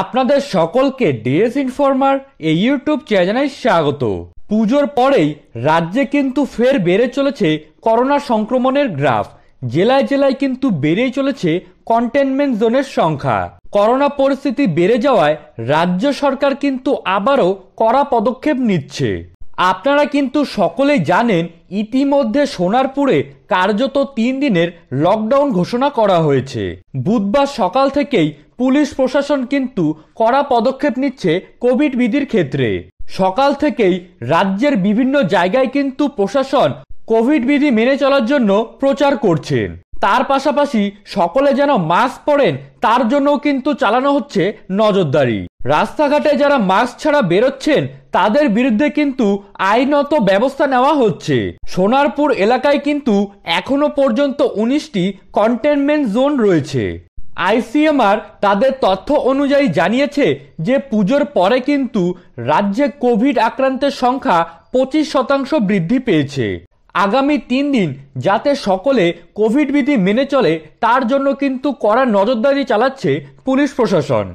আপনাদের সকলকে DS informer এই ইউটিউব চ্যানেলে স্বাগত পুজোর পরেই রাজ্যে কিন্তু ফের বেড়ে চলেছে করোনা সংক্রমণের গ্রাফ জেলায় জেলায় কিন্তু বেড়েই চলেছে কন্টেনমেন্ট জোনের সংখ্যা করোনা পরিস্থিতি বেড়ে যাওয়ায় রাজ্য সরকার কিন্তু আবারও কড়া পদক্ষেপ নিচ্ছে আপনারা কিন্তু সকলেই জানেন ইতিমধ্যে সোনারপুরে কার্যত তিন দিনের লকডাউন ঘোষণা করা হয়েছে বুধবার সকাল থেকেই পুলিশ প্রশাসন কিন্তু কড়া পদক্ষেপ নিচ্ছে কোভিড বিধির ক্ষেত্রে সকাল থেকেই রাজ্যের বিভিন্ন জায়গায় কিন্তু প্রশাসন কোভিড বিধি মেনে চলার জন্য প্রচার করছেন তার পাশাপাশি সকলে যেন মাস্ক পরেন তার জন্যও কিন্তু চালানো হচ্ছে নজরদারি রাস্তাঘাটে যারা মাস্ক ছাড়া বেরোচ্ছেন তাদের বিরুদ্ধে কিন্তু আইনত ব্যবস্থা নেওয়া হচ্ছে সোনারপুর এলাকায় কিন্তু এখনো পর্যন্ত উনিশটি কন্টেনমেন্ট জোন রয়েছে আইসিএমআর তাদের তথ্য অনুযায়ী জানিয়েছে যে পুজোর পরে কিন্তু রাজ্যে কোভিড আক্রান্তের সংখ্যা পঁচিশ শতাংশ বৃদ্ধি পেয়েছে আগামী তিন দিন যাতে সকলে কোভিড বিধি মেনে চলে তার জন্য কিন্তু কড়া নজরদারি চালাচ্ছে পুলিশ প্রশাসন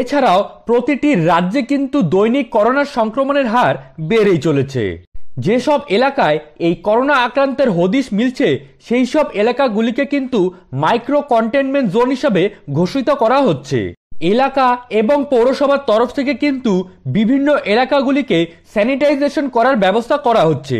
এছাড়াও প্রতিটি রাজ্যে কিন্তু দৈনিক করোনা সংক্রমণের হার বেড়েই চলেছে যেসব এলাকায় এই করোনা আক্রান্তের হদিশ মিলছে সেই সব এলাকাগুলিকে কিন্তু মাইক্রো কন্টেনমেন্ট জোন হিসাবে ঘোষিত করা হচ্ছে এলাকা এবং পৌরসভার তরফ থেকে কিন্তু বিভিন্ন এলাকাগুলিকে স্যানিটাইজেশন করার ব্যবস্থা করা হচ্ছে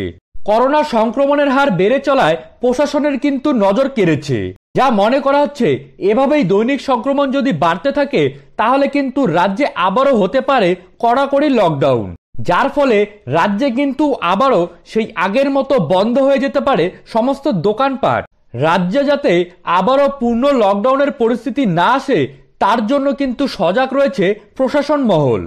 করোনা সংক্রমণের হার বেড়ে চলায় প্রশাসনের কিন্তু নজর কেড়েছে যা মনে করা হচ্ছে এভাবেই দৈনিক সংক্রমণ যদি বাড়তে থাকে তাহলে কিন্তু রাজ্যে আবারও হতে পারে কড়াকড়ি লকডাউন যার ফলে রাজ্যে কিন্তু আবারও সেই আগের মতো বন্ধ হয়ে যেতে পারে সমস্ত দোকানপাট রাজ্যে যাতে আবারও পূর্ণ লকডাউনের পরিস্থিতি না আসে তার জন্য কিন্তু সজাগ রয়েছে প্রশাসন মহল